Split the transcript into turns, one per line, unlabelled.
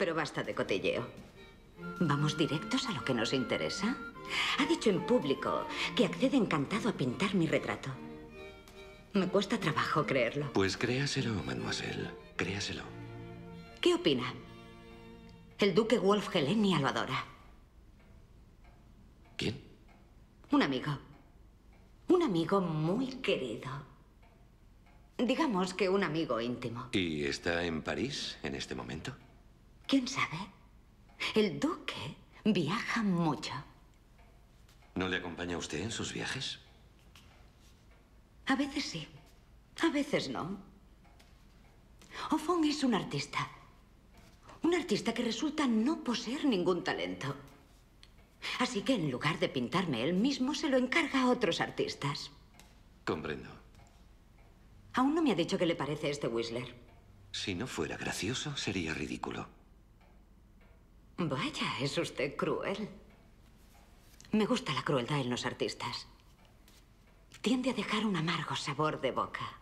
Pero basta de cotilleo. Vamos directos a lo que nos interesa. Ha dicho en público que accede encantado a pintar mi retrato. Me cuesta trabajo creerlo.
Pues créaselo, mademoiselle. Créaselo.
¿Qué opina? El duque Wolf Helenia lo adora. ¿Quién? Un amigo. Un amigo muy querido. Digamos que un amigo íntimo.
¿Y está en París en este momento?
¿Quién sabe? El duque viaja mucho.
¿No le acompaña usted en sus viajes?
A veces sí, a veces no. Ofon es un artista. Un artista que resulta no poseer ningún talento. Así que en lugar de pintarme él mismo, se lo encarga a otros artistas. Comprendo. Aún no me ha dicho qué le parece este Whistler.
Si no fuera gracioso, sería ridículo.
Vaya, es usted cruel. Me gusta la crueldad en los artistas. Tiende a dejar un amargo sabor de boca.